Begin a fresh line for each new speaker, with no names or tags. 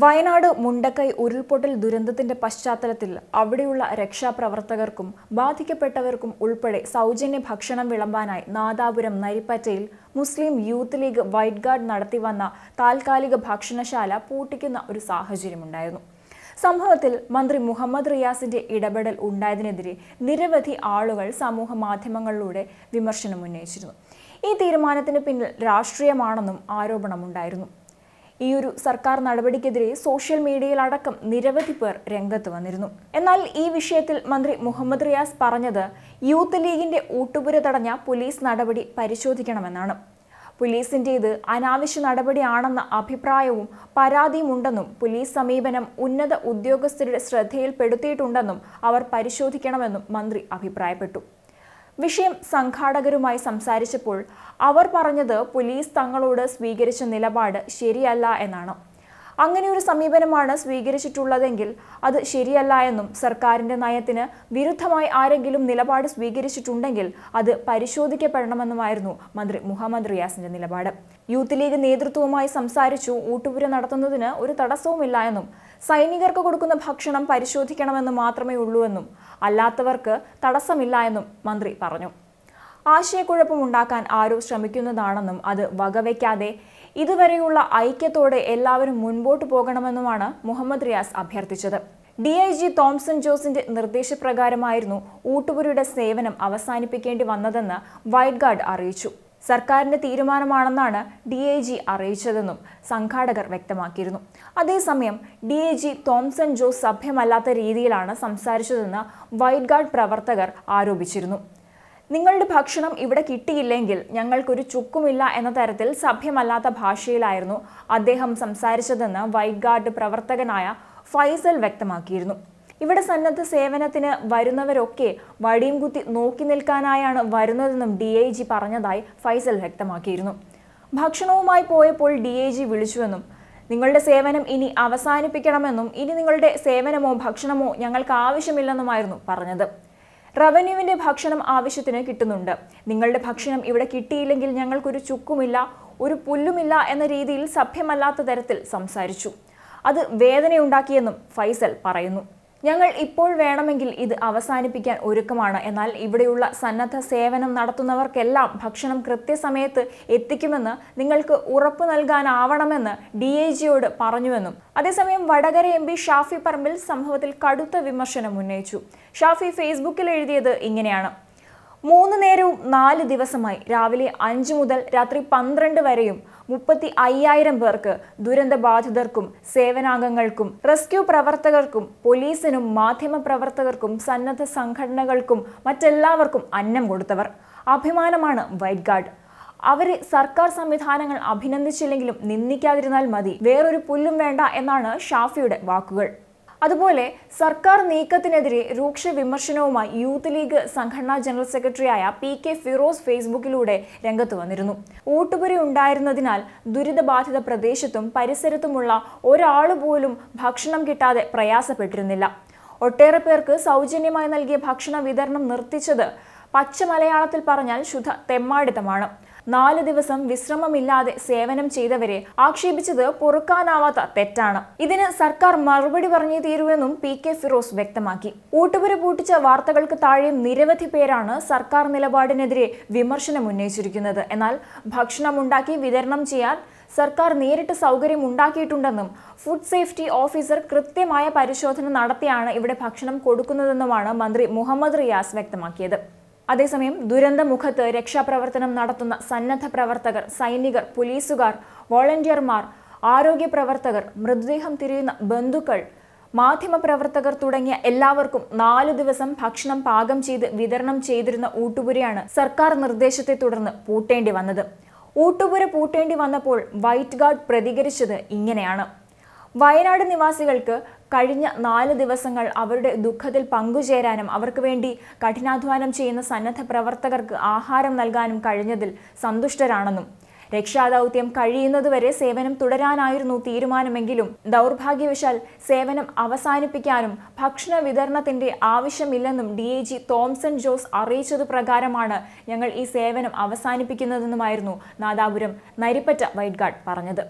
വയനാട് മുണ്ടക്കൈ ഉരുൾപൊട്ടൽ ദുരന്തത്തിന്റെ പശ്ചാത്തലത്തിൽ അവിടെയുള്ള രക്ഷാപ്രവർത്തകർക്കും ബാധിക്കപ്പെട്ടവർക്കും ഉൾപ്പെടെ സൗജന്യ ഭക്ഷണം വിളമ്പാനായി നാദാപുരം നരിപ്പറ്റയിൽ മുസ്ലിം യൂത്ത് ലീഗ് വൈറ്റ് ഗാർഡ് നടത്തിവന്ന താൽക്കാലിക ഭക്ഷണശാല പൂട്ടിക്കുന്ന ഒരു സാഹചര്യമുണ്ടായിരുന്നു സംഭവത്തിൽ മന്ത്രി മുഹമ്മദ് റിയാസിന്റെ ഇടപെടൽ ഉണ്ടായതിനെതിരെ നിരവധി ആളുകൾ സമൂഹ മാധ്യമങ്ങളിലൂടെ വിമർശനം ഉന്നയിച്ചിരുന്നു ഈ തീരുമാനത്തിന് പിന്നിൽ രാഷ്ട്രീയമാണെന്നും ആരോപണമുണ്ടായിരുന്നു ഈ ഒരു സർക്കാർ നടപടിക്കെതിരെ സോഷ്യൽ മീഡിയയിൽ അടക്കം നിരവധി പേർ രംഗത്ത് വന്നിരുന്നു എന്നാൽ ഈ വിഷയത്തിൽ മന്ത്രി മുഹമ്മദ് റിയാസ് പറഞ്ഞത് യൂത്ത് ലീഗിന്റെ ഊട്ടുപുര തടഞ്ഞ പോലീസ് നടപടി പരിശോധിക്കണമെന്നാണ് പോലീസിൻ്റേത് അനാവശ്യ നടപടിയാണെന്ന അഭിപ്രായവും പരാതിയുമുണ്ടെന്നും പോലീസ് സമീപനം ഉന്നത ഉദ്യോഗസ്ഥരുടെ ശ്രദ്ധയിൽപ്പെടുത്തിയിട്ടുണ്ടെന്നും അവർ പരിശോധിക്കണമെന്നും മന്ത്രി അഭിപ്രായപ്പെട്ടു വിഷയം സംഘാടകരുമായി സംസാരിച്ചപ്പോൾ അവർ പറഞ്ഞത് പോലീസ് തങ്ങളോട് സ്വീകരിച്ച നിലപാട് ശരിയല്ല എന്നാണ് അങ്ങനെ ഒരു സമീപനമാണ് സ്വീകരിച്ചിട്ടുള്ളതെങ്കിൽ അത് ശരിയല്ല എന്നും സർക്കാരിന്റെ നയത്തിന് വിരുദ്ധമായി ആരെങ്കിലും നിലപാട് സ്വീകരിച്ചിട്ടുണ്ടെങ്കിൽ അത് പരിശോധിക്കപ്പെടണമെന്നുമായിരുന്നു മന്ത്രി മുഹമ്മദ് റിയാസിന്റെ നിലപാട് യൂത്ത് ലീഗ് നേതൃത്വവുമായി സംസാരിച്ചു ഊട്ടുപുര നടത്തുന്നതിന് ഒരു തടസ്സവുമില്ല എന്നും സൈനികർക്ക് കൊടുക്കുന്ന ഭക്ഷണം പരിശോധിക്കണമെന്ന് മാത്രമേ ഉള്ളൂ എന്നും അല്ലാത്തവർക്ക് തടസ്സമില്ല എന്നും മന്ത്രി പറഞ്ഞു ആശയക്കുഴപ്പമുണ്ടാക്കാൻ ആരോ ശ്രമിക്കുന്നതാണെന്നും അത് വകവയ്ക്കാതെ ഇതുവരെയുള്ള ഐക്യത്തോടെ എല്ലാവരും മുൻപോട്ട് പോകണമെന്നുമാണ് മുഹമ്മദ് റിയാസ് അഭ്യർത്ഥിച്ചത് ഡി ഐ ജി തോംസൺ ജോസിന്റെ നിർദ്ദേശപ്രകാരമായിരുന്നു ഊട്ടുപുരയുടെ സേവനം അവസാനിപ്പിക്കേണ്ടി വന്നതെന്ന് വൈറ്റ് ഗാർഡ് അറിയിച്ചു സർക്കാരിന്റെ തീരുമാനമാണെന്നാണ് ഡി ഐ ജി അറിയിച്ചതെന്നും സംഘാടകർ വ്യക്തമാക്കിയിരുന്നു അതേസമയം D I G Thomson Jose സഭ്യമല്ലാത്ത രീതിയിലാണ് സംസാരിച്ചതെന്ന് വൈറ്റ് ഗാർഡ് പ്രവർത്തകർ ആരോപിച്ചിരുന്നു നിങ്ങളുടെ ഭക്ഷണം ഇവിടെ കിട്ടിയില്ലെങ്കിൽ ഞങ്ങൾക്കൊരു ചുക്കുമില്ല എന്ന തരത്തിൽ സഭ്യമല്ലാത്ത ഭാഷയിലായിരുന്നു അദ്ദേഹം സംസാരിച്ചതെന്ന് വൈഗാർഡ് പ്രവർത്തകനായ ഫൈസൽ വ്യക്തമാക്കിയിരുന്നു ഇവിടെ സന്നദ്ധ സേവനത്തിന് വരുന്നവരൊക്കെ വടിയും കുത്തി നോക്കി നിൽക്കാനായാണ് വരുന്നതെന്നും ഡി ഐ ജി പറഞ്ഞതായി ഫൈസൽ വ്യക്തമാക്കിയിരുന്നു ഭക്ഷണവുമായി പോയപ്പോൾ ഡി ഐ ജി വിളിച്ചുവെന്നും നിങ്ങളുടെ സേവനം ഇനി അവസാനിപ്പിക്കണമെന്നും ഇനി നിങ്ങളുടെ സേവനമോ ഭക്ഷണമോ ഞങ്ങൾക്ക് ആവശ്യമില്ലെന്നുമായിരുന്നു പറഞ്ഞത് റവന്യൂവിൻ്റെ ഭക്ഷണം ആവശ്യത്തിന് കിട്ടുന്നുണ്ട് നിങ്ങളുടെ ഭക്ഷണം ഇവിടെ കിട്ടിയില്ലെങ്കിൽ ഞങ്ങൾക്കൊരു ചുക്കുമില്ല ഒരു പുല്ലുമില്ല എന്ന രീതിയിൽ സഭ്യമല്ലാത്ത തരത്തിൽ സംസാരിച്ചു അത് വേദനയുണ്ടാക്കിയെന്നും ഫൈസൽ പറയുന്നു ഞങ്ങൾ ഇപ്പോൾ വേണമെങ്കിൽ ഇത് അവസാനിപ്പിക്കാൻ ഒരുക്കമാണ് എന്നാൽ ഇവിടെയുള്ള സന്നദ്ധ സേവനം നടത്തുന്നവർക്കെല്ലാം ഭക്ഷണം കൃത്യസമയത്ത് എത്തിക്കുമെന്ന് നിങ്ങൾക്ക് ഉറപ്പു നൽകാനാവണമെന്ന് ഡി എ ജിയോട് പറഞ്ഞുവെന്നും അതേസമയം വടകര എം പി ഷാഫി പറമ്പിൽ സംഭവത്തിൽ കടുത്ത വിമർശനം ഉന്നയിച്ചു ഷാഫി ഫേസ്ബുക്കിൽ എഴുതിയത് ഇങ്ങനെയാണ് മൂന്ന് നേരവും നാല് ദിവസമായി രാവിലെ അഞ്ച് മുതൽ രാത്രി പന്ത്രണ്ട് വരെയും മുപ്പത്തി അയ്യായിരം പേർക്ക് ദുരന്ത ബാധിതർക്കും സേവനാംഗങ്ങൾക്കും റെസ്ക്യൂ പ്രവർത്തകർക്കും പോലീസിനും മാധ്യമപ്രവർത്തകർക്കും സന്നദ്ധ സംഘടനകൾക്കും മറ്റെല്ലാവർക്കും അന്നം കൊടുത്തവർ അഭിമാനമാണ് വൈറ്റ് ഗാർഡ് അവരെ സർക്കാർ സംവിധാനങ്ങൾ അഭിനന്ദിച്ചില്ലെങ്കിലും നിന്ദിക്കാതിരുന്നാൽ മതി വേറൊരു പുല്ലും വേണ്ട എന്നാണ് ഷാഫിയുടെ വാക്കുകൾ അതുപോലെ സർക്കാർ നീക്കത്തിനെതിരെ രൂക്ഷ വിമർശനവുമായി യൂത്ത് ലീഗ് സംഘടനാ ജനറൽ സെക്രട്ടറിയായ പി കെ ഫിറോസ് ഫേസ്ബുക്കിലൂടെ രംഗത്ത് വന്നിരുന്നു ഊട്ടുപുരി ഉണ്ടായിരുന്നതിനാൽ ദുരിതബാധിത പ്രദേശത്തും പരിസരത്തുമുള്ള ഒരാൾ പോലും ഭക്ഷണം കിട്ടാതെ പ്രയാസപ്പെട്ടിരുന്നില്ല ഒട്ടേറെ പേർക്ക് സൗജന്യമായി നൽകിയ ഭക്ഷണ വിതരണം നിർത്തിച്ചത് പച്ച മലയാളത്തിൽ പറഞ്ഞാൽ ശുദ്ധ തെമ്മാടിത്തമാണ് നാല് ദിവസം വിശ്രമമില്ലാതെ സേവനം ചെയ്തവരെ ആക്ഷേപിച്ചത് പൊറുക്കാനാവാത്ത തെറ്റാണ് ഇതിന് സർക്കാർ മറുപടി പറഞ്ഞേ തീരുവെന്നും പി കെ ഫിറോസ് വ്യക്തമാക്കി ഊട്ടുപുര പൂട്ടിച്ച വാർത്തകൾക്ക് താഴെ നിരവധി പേരാണ് സർക്കാർ നിലപാടിനെതിരെ വിമർശനം ഉന്നയിച്ചിരിക്കുന്നത് എന്നാൽ ഉണ്ടാക്കി വിതരണം ചെയ്യാൻ സർക്കാർ നേരിട്ട് സൗകര്യം ഉണ്ടാക്കിയിട്ടുണ്ടെന്നും ഫുഡ് സേഫ്റ്റി ഓഫീസർ കൃത്യമായ പരിശോധന നടത്തിയാണ് ഇവിടെ ഭക്ഷണം കൊടുക്കുന്നതെന്നുമാണ് മന്ത്രി മുഹമ്മദ് റിയാസ് വ്യക്തമാക്കിയത് അതേസമയം ദുരന്തമുഖത്ത് രക്ഷാപ്രവർത്തനം നടത്തുന്ന സന്നദ്ധ പ്രവർത്തകർ സൈനികർ പോലീസുകാർ വോളണ്ടിയർമാർ ആരോഗ്യ പ്രവർത്തകർ മൃതദേഹം തിരിയുന്ന ബന്ധുക്കൾ മാധ്യമപ്രവർത്തകർ തുടങ്ങിയ എല്ലാവർക്കും നാലു ദിവസം ഭക്ഷണം പാകം ചെയ്ത് വിതരണം ചെയ്തിരുന്ന ഊട്ടുപുരയാണ് സർക്കാർ നിർദ്ദേശത്തെ തുടർന്ന് പൂട്ടേണ്ടി വന്നത് ഊട്ടുപുര പൂട്ടേണ്ടി വന്നപ്പോൾ വൈറ്റ് ഗാർഡ് പ്രതികരിച്ചത് ഇങ്ങനെയാണ് വയനാട് നിവാസികൾക്ക് കഴിഞ്ഞ നാല് ദിവസങ്ങൾ അവരുടെ ദുഃഖത്തിൽ പങ്കുചേരാനും അവർക്ക് വേണ്ടി കഠിനാധ്വാനം ചെയ്യുന്ന സന്നദ്ധ പ്രവർത്തകർക്ക് ആഹാരം നൽകാനും കഴിഞ്ഞതിൽ സന്തുഷ്ടരാണെന്നും രക്ഷാദൗത്യം കഴിയുന്നതുവരെ സേവനം തുടരാനായിരുന്നു തീരുമാനമെങ്കിലും ദൗർഭാഗ്യവശാൽ സേവനം അവസാനിപ്പിക്കാനും ഭക്ഷണ വിതരണത്തിന്റെ ആവശ്യമില്ലെന്നും ഡി ജി തോംസൺ ജോസ് അറിയിച്ചതു പ്രകാരമാണ് ഞങ്ങൾ ഈ സേവനം അവസാനിപ്പിക്കുന്നതെന്നുമായിരുന്നു നാദാപുരം നരിപ്പറ്റ വൈറ്റ് ഗാർഡ് പറഞ്ഞത്